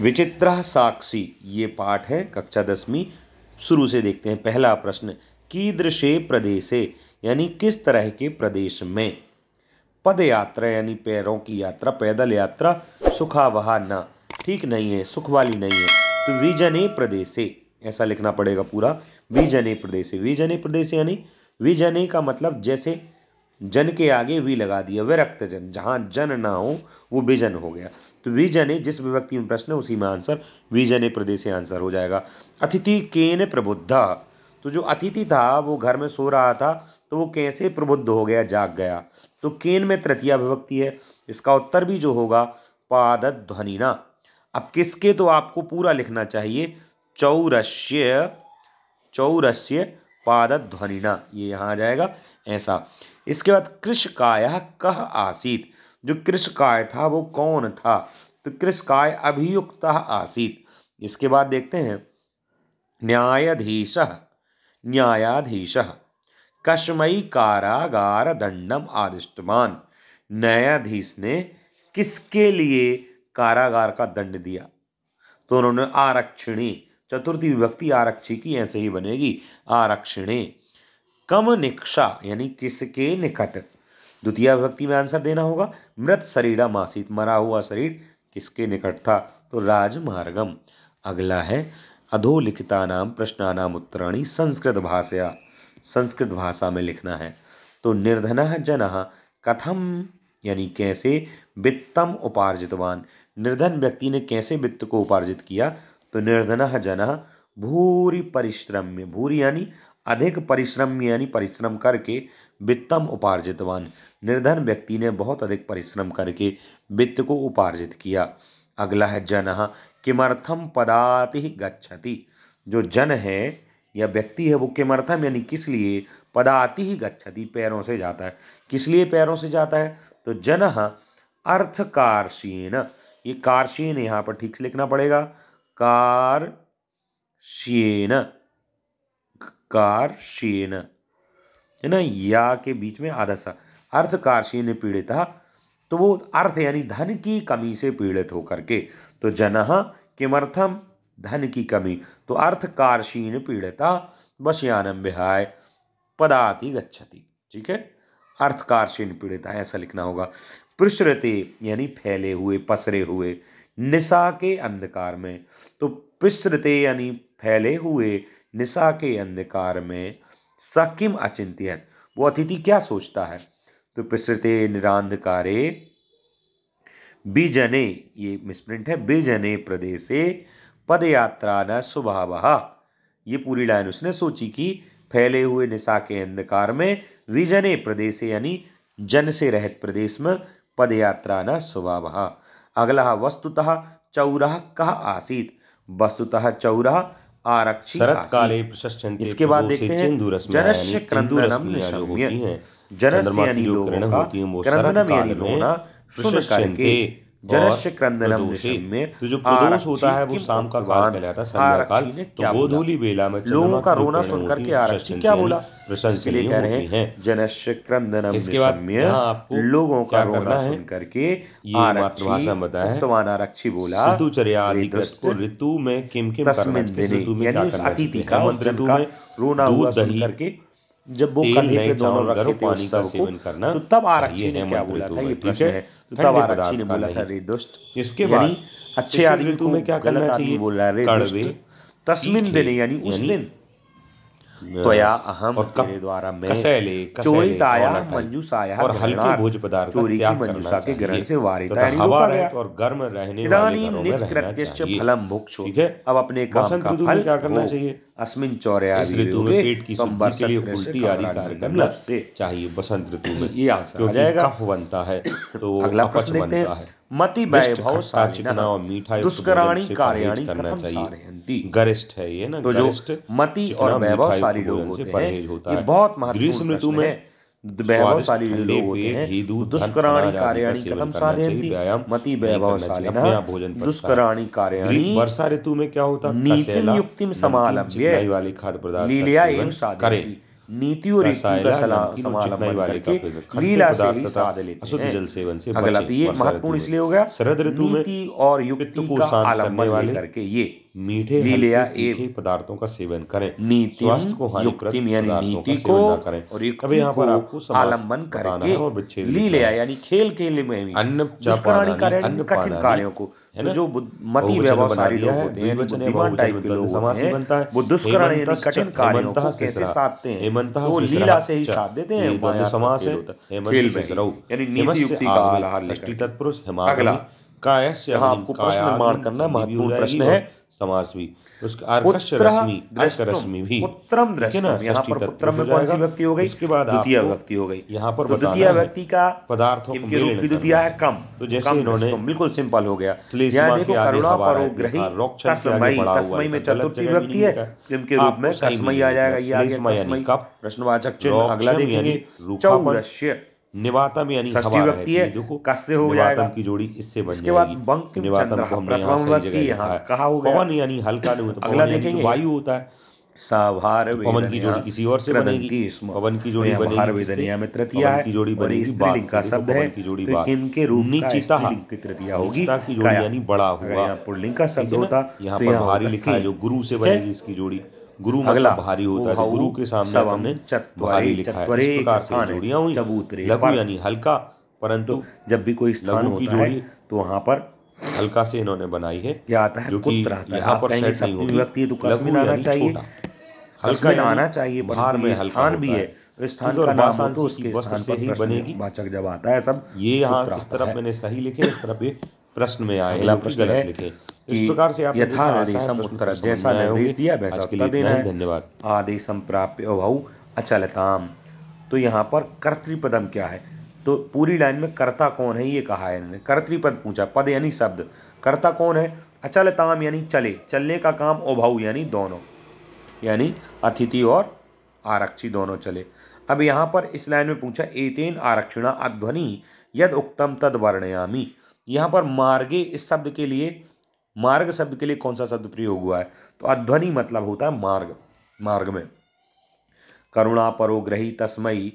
विचित्र साक्षी ये पाठ है कक्षा दसवीं शुरू से देखते हैं पहला प्रश्न कीदृशे प्रदेशे यानी किस तरह के प्रदेश में पद यात्रा यानी पैरों की यात्रा पैदल यात्रा सुखावहा न ठीक नहीं है सुख वाली नहीं है तो विजने प्रदेशे ऐसा लिखना पड़ेगा पूरा विजने प्रदेशे विजने प्रदेशे यानी विजने का मतलब जैसे जन के आगे वी लगा दिया विरक्त जन जहाँ जन ना हो वो विजन हो गया तो विजने जिस विभक्ति में प्रश्न है उसी में आंसर विजने जने प्रदेश आंसर हो जाएगा अतिथि केन प्रबुद्धा तो जो अतिथि था वो घर में सो रहा था तो वो कैसे प्रबुद्ध हो गया जाग गया तो केन में तृतीय विभक्ति है इसका उत्तर भी जो होगा पादत ध्वनिना अब किसके तो आपको पूरा लिखना चाहिए चौरस्य चौरस्य पादत ध्वनिना ये यहाँ आ जाएगा ऐसा इसके बाद कृषकाय कह आसीत जो कृषकाय था वो कौन था तो कृषकाय अभियुक्त आसीत इसके बाद देखते हैं न्यायाधीश न्यायाधीश कश्मी कारागार दंडम आदिष्टमान न्यायाधीश ने किसके लिए कारागार का दंड दिया तो उन्होंने आरक्षिणी चतुर्थी विभक्ति आरक्षी की ऐसे ही बनेगी आरक्षणी कम निक्षा यानी किसके निकट द्वितीय विभक्ति में आंसर देना होगा मृत शरीर आसित मरा हुआ शरीर किसके निकट था तो राजमार्गम अगला है अधोलिखिता नाम नाम उत्तराणी संस्कृत भाषा संस्कृत भाषा में लिखना है तो निर्धन जन कथम यानी कैसे वित्तम उपार्जितवान निर्धन व्यक्ति ने कैसे वित्त को उपार्जित किया तो निर्धन जन भूरी परिश्रम्य भूरी यानी अधिक परिश्रम यानी परिश्रम करके वित्तम उपार्जितवान निर्धन व्यक्ति ने बहुत अधिक परिश्रम करके वित्त को उपार्जित किया अगला है जन किमर्थम पदाति गच्छति जो जन है या व्यक्ति है वो किमर्थम यानी किस लिए पदाति ही गच्छति पैरों से जाता है किस लिए पैरों से जाता है तो जन कारशीन ये कारशीन यहाँ पर ठीक से लिखना पड़ेगा कारशीन कारशीन है ना या के बीच में आधा सा अर्थ कार्शी ने पीड़ित तो वो अर्थ यानी धन की कमी से पीड़ित होकर के तो जनह किमर्थम धन की कमी तो अर्थ कार्शीन पीड़िता यानम विहाय पदाति गच्छति ठीक है अर्थ कार्शीन पीड़िता ऐसा लिखना होगा प्रसृते यानी फैले हुए पसरे हुए निशा के अंधकार में तो पिसृते यानी फैले हुए निशा के अंधकार में स किम अचिंत्य वो अतिथि क्या सोचता है तो प्रसृते निरांधकारे बीजने ये मिसप्रिंट है बीजने प्रदेशे पदयात्रा न स्वभाव ये पूरी लाइन उसने सोची कि फैले हुए निशा के अंधकार में विजने प्रदेश यानी जन से रहित प्रदेश में पदयात्रा न स्वभाव अगला वस्तुतः चौराह कह आसीत वस्तुतः चौराह आरक्षी शरत्काले इसके बाद देखते हैं जनस्य क्रंदनम निशम्य यानी लोगों का क्रंदनम यानी में तो जो प्रदोष होता है वो शाम का काल कहलाता है संध्या काल तो वो धूली बेला में लोगों का रोना आरक्षी क्या बोला कह रहे हैं जनश क्रंदनम इसके बाद लोगों का रोना सुन करके मातृभाषा में बताया आरक्षी बोला ऋतुचर्या को ऋतु में किम किम करना ऋतु में क्या करना है हाँ, ऋतु में रोना हुआ सुन करके जब वो कल ही दोनों रखे थे पानी का सेवन करना तो तब आरक्षी ने क्या बोला था ये प्रश्न है तो तब आरक्षी ने बोला था रे दुष्ट इसके बाद अच्छे आदमी तुम्हें क्या करना चाहिए बोला रे दुष्ट तस्मिन दिन यानी उस दिन त्वया अहम द्वारा मैं मंजूसाया और हल्के भोज पदार्थ चोरी की मंजूसा के ग्रहण से और गर्म रहने फलम ठीक है अब अपने काम का फल क्या करना चाहिए अस्मिन चौर्या इस ऋतु में पेट की शुद्धि के लिए उल्टी आदि कार्य करना चाहिए बसंत ऋतु में ये आंसर हो जाएगा कफ बनता है तो अगला प्रश्न देखते हैं मति वैभव साचना और मीठा दुष्कराणी कार्याणी करना चाहिए गरिष्ठ है ये ना तो जो मति और सारी लोग होते हैं ये बहुत महत्वपूर्ण ऋतु में लोग होते हैं दुष्कराणी कार्याणी कथम साधयन्ति मति दुष्कराणी कार्याणी वर्षा ऋतु में क्या होता नीतिम युक्तिम समालभ्य लीलिया एवं साधयन्ति नीति और तो ये महत्वपूर्ण इसलिए हो गया शरद ऋतु और युक्ति को वाले करके ये मीठे लीलिया पदार्थों का सेवन करें नीति स्वास्थ्य को नीति को करें और कभी यहाँ पर आपको आलम्बन करके लीलिया यानी खेल खेल में अन्न कठिन कार्यों को जो मति व्यवसायी लोग होते हैं टाइप के लोग बनता है वो दुष्करण कठिन कार्यों को कैसे साधते हैं वो लीला से ही अच्छा, साध देते हैं तो तो समास है खेल में यानी युक्ति का आहार तत्पुरुष आपको प्रश्न करना महत्वपूर्ण प्रश्न है समास भी उसका रश्मि भी उत्तम यहाँ पर पुत्रम में कौन सी व्यक्ति हो गई उसके बाद द्वितीय व्यक्ति हो गई यहाँ पर तो द्वितीय व्यक्ति का पदार्थों के रूप की द्वितीय है कम तो जैसे इन्होंने बिल्कुल सिंपल हो गया देखो करुणा परोग्रही हाँ, कसमई कसमई में चतुर्थी व्यक्ति है जिनके रूप में कसमई आ जाएगा ये आ गया कसमई प्रश्नवाचक चिन्ह अगला देखेंगे चौरस्य निवातम यानी हवा व्यक्ति है देखो कस्य हो जाएगा निवातम की जोड़ी इससे बन इसके बाद बंक निवातम को हमने यहां से जगह यहां कहा हो गया पवन यानी हल्का नहीं तो अगला देखेंगे वायु होता है साभार पवन की जोड़ी किसी और से बनेगी पवन की जोड़ी बनेगी वेदनिया में तृतीया तो है की जोड़ी बनेगी स्त्रीलिंग का शब्द है की जोड़ी बात किन के रूप में चिता की तृतीया होगी की जोड़ी यानी बड़ा हुआ यहां पुल्लिंग का शब्द होता यहां तो पर भारी लिखा है जो गुरु से बनेगी इसकी जोड़ी गुरु अगला भारी होता है तो गुरु के सामने हमने भारी लिखा है इस प्रकार से यानी हल्का परंतु तो जब भी कोई स्थान होता है तो वहाँ पर हल्का से इन्होंने बनाई है क्या आता है पुत्र यहाँ पर व्यक्ति तो कस्मिन आना चाहिए हल्का आना चाहिए बाहर में स्थान भी है तो स्थान का नाम तो उसके स्थान पर ही बनेगी वाचक जब आता है सब ये यहाँ इस तरफ मैंने सही लिखे इस तरफ ये प्रश्न में आए गलत लिखे इस प्रकार से आप यथा यथादेशम उत्तर जैसा आदेश दिया वैसा उत्तर देना है धन्यवाद आदेशम प्राप्य अभाव अचलताम तो यहाँ पर कर्तृपदम क्या है तो पूरी लाइन में कर्ता कौन है ये कहा है इन्होंने कर्तृपद पूछा पद यानी शब्द कर्ता कौन है अचलताम यानी चले चलने का काम अभाव यानी दोनों यानी अतिथि और आरक्षी दोनों चले अब यहाँ पर इस लाइन में पूछा एतेन आरक्षिणा अध्वनि यद उक्तम तद वर्णयामी यहाँ पर मार्गे इस शब्द के लिए मार्ग शब्द के लिए कौन सा शब्द प्रयोग हुआ है तो अध्वनि मतलब होता है मार्ग मार्ग में करुणा परोग्रही तस्मयी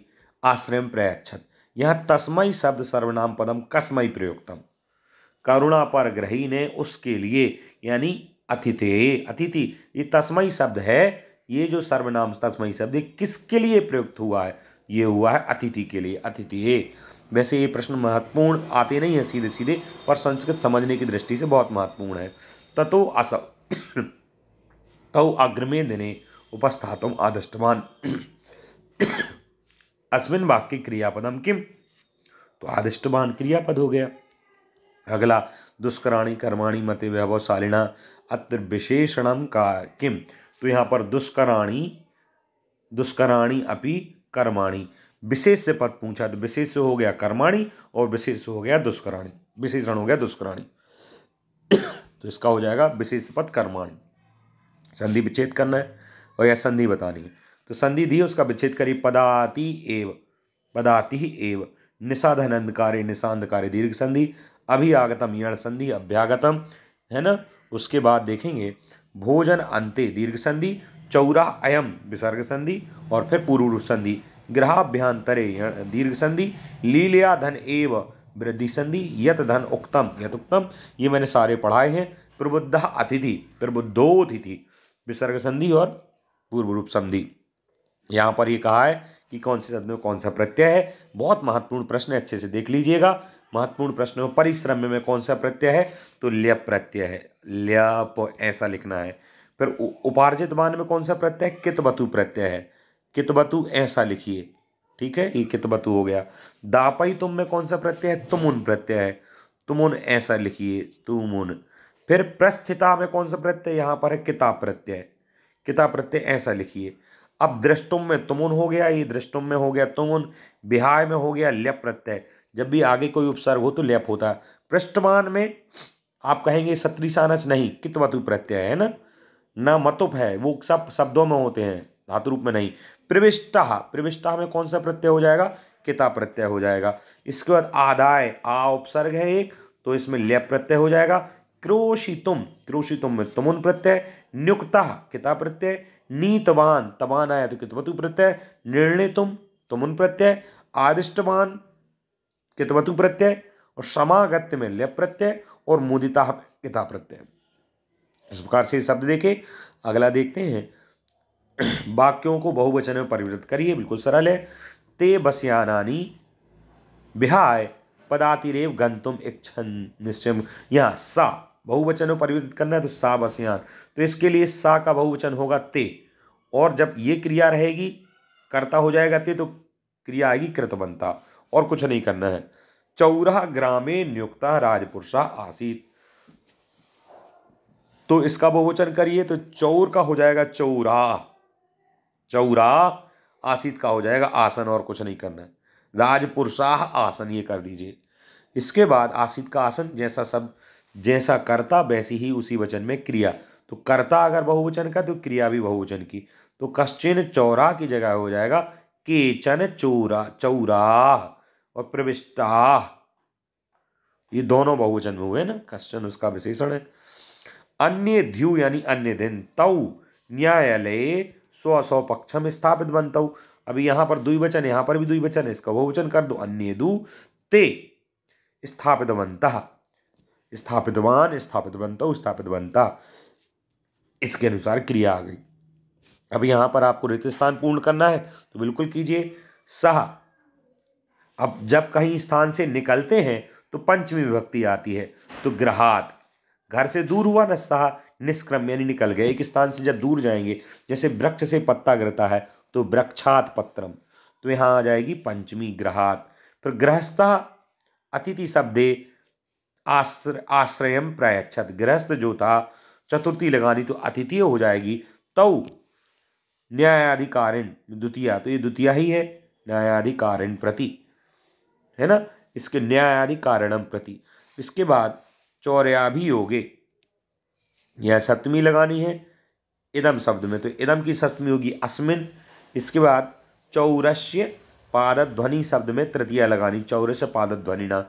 आश्रय प्रयक्षत यह तस्मयी शब्द सर्वनाम पदम कस्मयी प्रयोगतम करुणा पर ग्रही ने उसके लिए यानी अतिथे अतिथि ये तस्मयी शब्द है ये जो सर्वनाम तस्मयी शब्द किसके लिए प्रयुक्त हुआ है ये हुआ है अतिथि के लिए अतिथि वैसे ये प्रश्न महत्वपूर्ण आते नहीं हैं सीधे सीधे पर संस्कृत समझने की दृष्टि से बहुत महत्वपूर्ण है ततो अस तौ अग्रमे दिने उपस्थातुम आदिष्टवान अस्मिन वाक्य क्रियापदम किम तो आदिष्टवान क्रियापद हो गया अगला दुष्कराणी कर्माणी मते वैभवशालिणा अत्र विशेषणम का किम तो यहाँ पर दुष्कराणी दुष्कराणी अपि कर्माणी विशेष से पद पूछा तो विशेष से हो गया कर्माणी और विशेष हो गया दुष्कराणी विशेषण हो गया दुष्कराणी तो इसका हो जाएगा विशेष पद कर्माणी संधि विच्छेद करना है और यह संधि बतानी है तो संधि दी उसका विच्छेद करी पदाति एव पदाति ही एव निषाधनंधकारे निषाधकारे दीर्घ संधि अभी आगतम यण संधि अभ्यागतम है ना उसके बाद देखेंगे भोजन अंत्य दीर्घ संधि चौरा अयम विसर्ग संधि और फिर पूर्व संधि ग्रहाभ्यांतरे दीर्घ संधि लीलिया धन एव वृद्धि संधि यत धन उक्तम यत उक्तम ये मैंने सारे पढ़ाए हैं प्रबुद्ध अतिथि प्रबुद्धोतिथि विसर्ग संधि और पूर्व रूप संधि यहाँ पर ये कहा है कि कौन से शब्द में कौन सा प्रत्यय है बहुत महत्वपूर्ण प्रश्न है अच्छे से देख लीजिएगा महत्वपूर्ण प्रश्न में परिश्रम में कौन सा प्रत्यय है तो ल्यप प्रत्यय है ल्यप ऐसा लिखना है फिर उपार्जित मान में कौन सा प्रत्यय कितबतु प्रत्यय है कितबतु ऐसा लिखिए ठीक है ये कितबतु हो गया दापाई तुम में कौन सा प्रत्यय है तुमुन प्रत्यय है तुमुन ऐसा लिखिए तुमुन फिर प्रस्थिता में कौन सा प्रत्यय यहाँ पर है किताब प्रत्यय किताब प्रत्यय ऐसा लिखिए अब दृष्टुम में तुमुन हो गया ये दृष्टुम में हो गया तुमुन बिहार में हो गया लेप प्रत्यय जब भी आगे कोई उपसर्ग हो तो लेप होता है पृष्ठमान में आप कहेंगे सत्री सानच नहीं कितवतु प्रत्यय है ना ना मतुप है वो सब शब्दों में होते हैं धातु रूप में नहीं प्रविष्टा प्रविष्टा में कौन सा प्रत्यय हो जाएगा किता प्रत्यय हो जाएगा इसके बाद आदाय आ उपसर्ग है एक तो इसमें लेप प्रत्यय हो जाएगा क्रोशितुम क्रोशितुम में तुमुन प्रत्यय नियुक्ता किता प्रत्यय नीतवान तवान आया तो कितवतु प्रत्यय निर्णय तुम तुमुन प्रत्यय आदिष्टवान कितवतु प्रत्यय और समागत्य में लेप प्रत्यय और मुदिता किता प्रत्यय इस प्रकार से शब्द देखे अगला देखते हैं वाक्यों को बहुवचन में परिवर्तित करिए बिल्कुल सरल है ते बसयानानी बिहाय पदातिरेव गंतुम इच्छन निश्चय यहाँ सा बहुवचन में परिवर्तित करना है तो सा बसयान तो इसके लिए सा का बहुवचन होगा ते और जब ये क्रिया रहेगी करता हो जाएगा ते तो क्रिया आएगी कृत बनता और कुछ नहीं करना है चौरा ग्रामे नियुक्ता राजपुरुषा आसीत तो इसका बहुवचन करिए तो चौर का हो जाएगा चौराह चौरा आसित का हो जाएगा आसन और कुछ नहीं करना है राजपुरुषाह आसन ये कर दीजिए इसके बाद आसित का आसन जैसा सब जैसा करता वैसी ही उसी वचन में क्रिया तो करता अगर बहुवचन का तो क्रिया भी बहुवचन की तो कश्चिन चौरा की जगह हो जाएगा केचन चौरा चौरा और प्रविष्टा ये दोनों बहुवचन में हुए ना कश्चन उसका विशेषण है अन्य ध्यु यानी अन्य दिन तव न्यायालय स्व स्व में स्थापित बनता हूँ अभी यहाँ पर दुई वचन यहाँ पर भी दुई वचन है इसका वचन कर दो अन्य दु ते स्थापित बनता स्थापित वन स्थापित बनता स्थापित बनता इसके अनुसार क्रिया आ गई अब यहाँ पर आपको रिक्त स्थान पूर्ण करना है तो बिल्कुल कीजिए सह अब जब कहीं स्थान से निकलते हैं तो पंचमी विभक्ति आती है तो ग्रहात घर से दूर हुआ न सहा निष्क्रम यानी निकल गए एक स्थान से जब दूर जाएंगे जैसे वृक्ष से पत्ता गिरता है तो वृक्षात पत्रम तो यहाँ आ जाएगी पंचमी ग्रहात फिर गृहस्था अतिथि शब्दे आश्र आश्रय प्रायच्छत गृहस्थ जो था चतुर्थी लगानी तो अतिथि हो जाएगी तो न्यायाधिकारिण द्वितीय तो ये द्वितीय ही है न्यायाधिकारिण प्रति है ना इसके न्यायाधिकारणम प्रति इसके बाद योगे यह सप्तमी लगानी है इदम शब्द में तो इदम की सप्तमी होगी अस्मिन इसके बाद चौरस्य पादध्वनि शब्द में तृतीया लगानी चौरस्य पादध्वनि ना